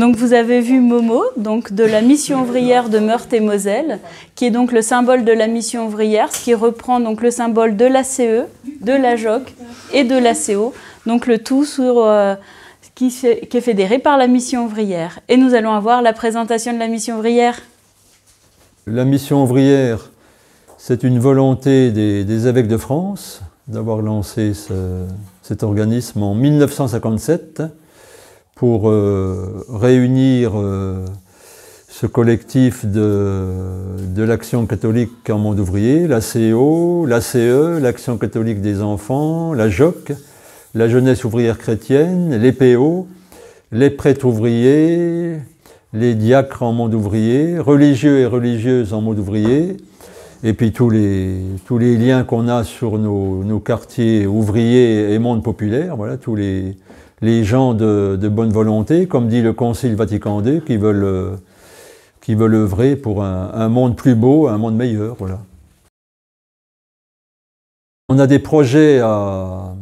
Donc vous avez vu Momo, donc de la mission ouvrière de Meurthe et Moselle, qui est donc le symbole de la mission ouvrière, ce qui reprend donc le symbole de la CE, de la JOC et de la CO, donc le tout euh, qui, est fédéré par la mission ouvrière. Et nous allons avoir la présentation de la mission ouvrière. La mission ouvrière, c'est une volonté des, évêques de France d'avoir lancé cet organisme en 1957 pour euh, réunir euh, ce collectif de, de l'action catholique en monde ouvrier, la CEO, la CE, l'Action catholique des enfants, la JOC, la jeunesse ouvrière chrétienne, les PO, les prêtres ouvriers, les diacres en monde ouvrier, religieux et religieuses en monde ouvrier, et puis tous les, tous les liens qu'on a sur nos, nos, quartiers ouvriers et monde populaire, voilà, tous les, les gens de, bonne volonté, comme dit le Concile Vatican II, qui veulent, euh, qui veulent œuvrer pour un, monde plus beau, un monde meilleur. Voilà. On a des projets à,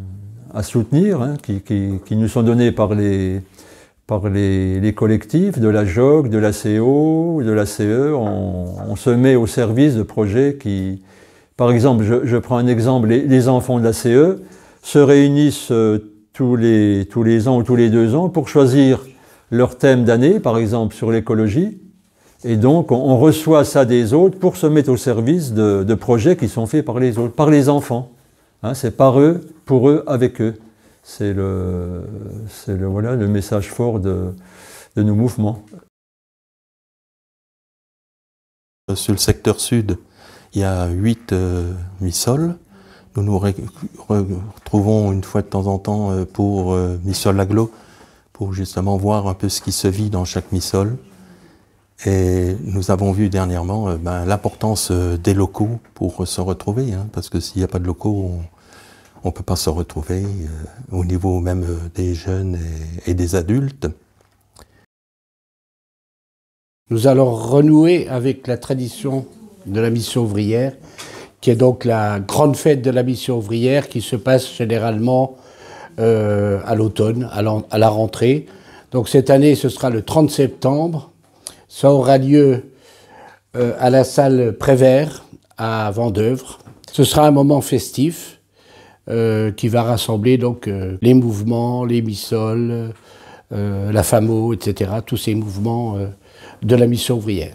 soutenir, hein, qui, nous sont donnés par les, par les, collectifs de la JOC, de la CO, de la CE. On, se met au service de projets qui, par exemple, je, prends un exemple, les, les, enfants de la CE se réunissent euh, tous les, ans ou tous les deux ans pour choisir leur thème d'année, par exemple sur l'écologie. Et donc, on, reçoit ça des autres pour se mettre au service de, projets qui sont faits par les autres, par les enfants. Hein, c'est par eux, pour eux, avec eux. C'est le, message fort de, nos mouvements. Sur le secteur sud, il y a huit euh, sols nous nous retrouvons une fois de temps en temps euh, pour euh, Missol Laglo, pour justement voir un peu ce qui se vit dans chaque Missol. Et nous avons vu dernièrement euh, ben, l'importance des locaux pour se retrouver, hein, parce que s'il n'y a pas de locaux, on ne peut pas se retrouver au niveau même des jeunes et des adultes. Nous allons renouer avec la tradition de la mission ouvrière qui est donc la grande fête de la mission ouvrière qui se passe généralement euh, à l'automne, à, la rentrée. Donc cette année, ce sera le 30 septembre. Ça aura lieu euh, à la salle Prévert à Vendeuvre. Ce sera un moment festif euh, qui va rassembler donc les mouvements, les missoles, la FAMO, etc. Tous ces mouvements de la mission ouvrière.